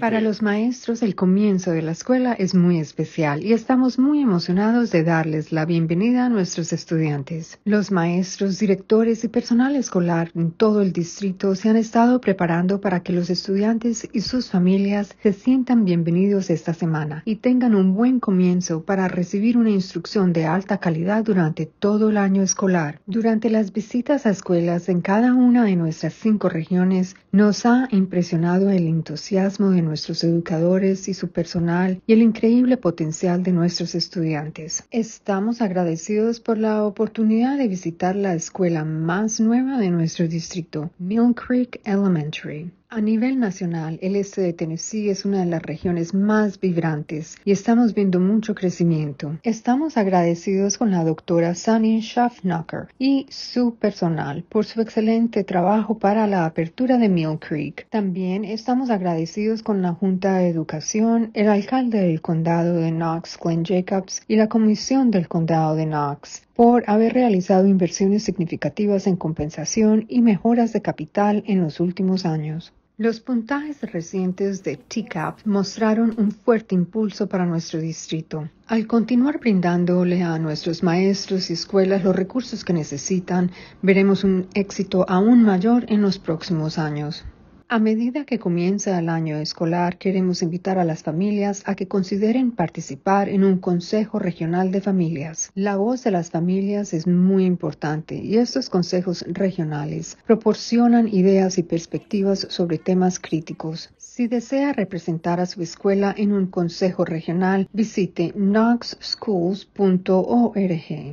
Para los maestros, el comienzo de la escuela es muy especial y estamos muy emocionados de darles la bienvenida a nuestros estudiantes. Los maestros, directores y personal escolar en todo el distrito se han estado preparando para que los estudiantes y sus familias se sientan bienvenidos esta semana y tengan un buen comienzo para recibir una instrucción de alta calidad durante todo el año escolar. Durante las visitas a escuelas en cada una de nuestras cinco regiones, nos ha impresionado el entusiasmo de nuestros educadores y su personal y el increíble potencial de nuestros estudiantes. Estamos agradecidos por la oportunidad de visitar la escuela más nueva de nuestro distrito, Mill Creek Elementary. A nivel nacional, el este de Tennessee es una de las regiones más vibrantes y estamos viendo mucho crecimiento. Estamos agradecidos con la doctora Sunny Schaffnacker y su personal por su excelente trabajo para la apertura de Mill Creek. También estamos agradecidos con la Junta de Educación, el alcalde del condado de Knox, Glenn Jacobs, y la comisión del condado de Knox por haber realizado inversiones significativas en compensación y mejoras de capital en los últimos años. Los puntajes recientes de TCAP mostraron un fuerte impulso para nuestro distrito. Al continuar brindándole a nuestros maestros y escuelas los recursos que necesitan, veremos un éxito aún mayor en los próximos años. A medida que comienza el año escolar, queremos invitar a las familias a que consideren participar en un Consejo Regional de Familias. La voz de las familias es muy importante y estos consejos regionales proporcionan ideas y perspectivas sobre temas críticos. Si desea representar a su escuela en un consejo regional, visite knoxschools.org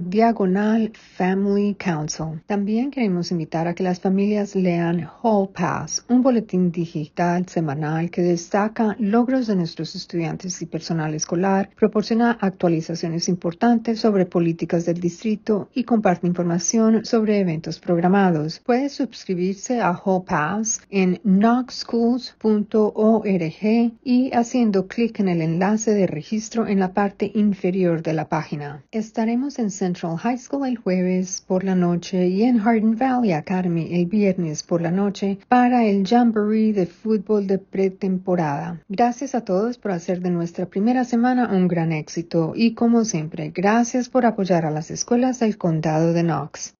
diagonal También queremos invitar a que las familias lean Hall Pass, un boletín digital semanal que destaca logros de nuestros estudiantes y personal escolar, proporciona actualizaciones importantes sobre políticas del distrito y comparte información sobre eventos programados. Puede suscribirse a Hope Pass en knockschools.org y haciendo clic en el enlace de registro en la parte inferior de la página. Estaremos en Central High School el jueves por la noche y en Hardin Valley Academy el viernes por la noche para el Jump de fútbol de pretemporada. Gracias a todos por hacer de nuestra primera semana un gran éxito y como siempre, gracias por apoyar a las escuelas del condado de Knox.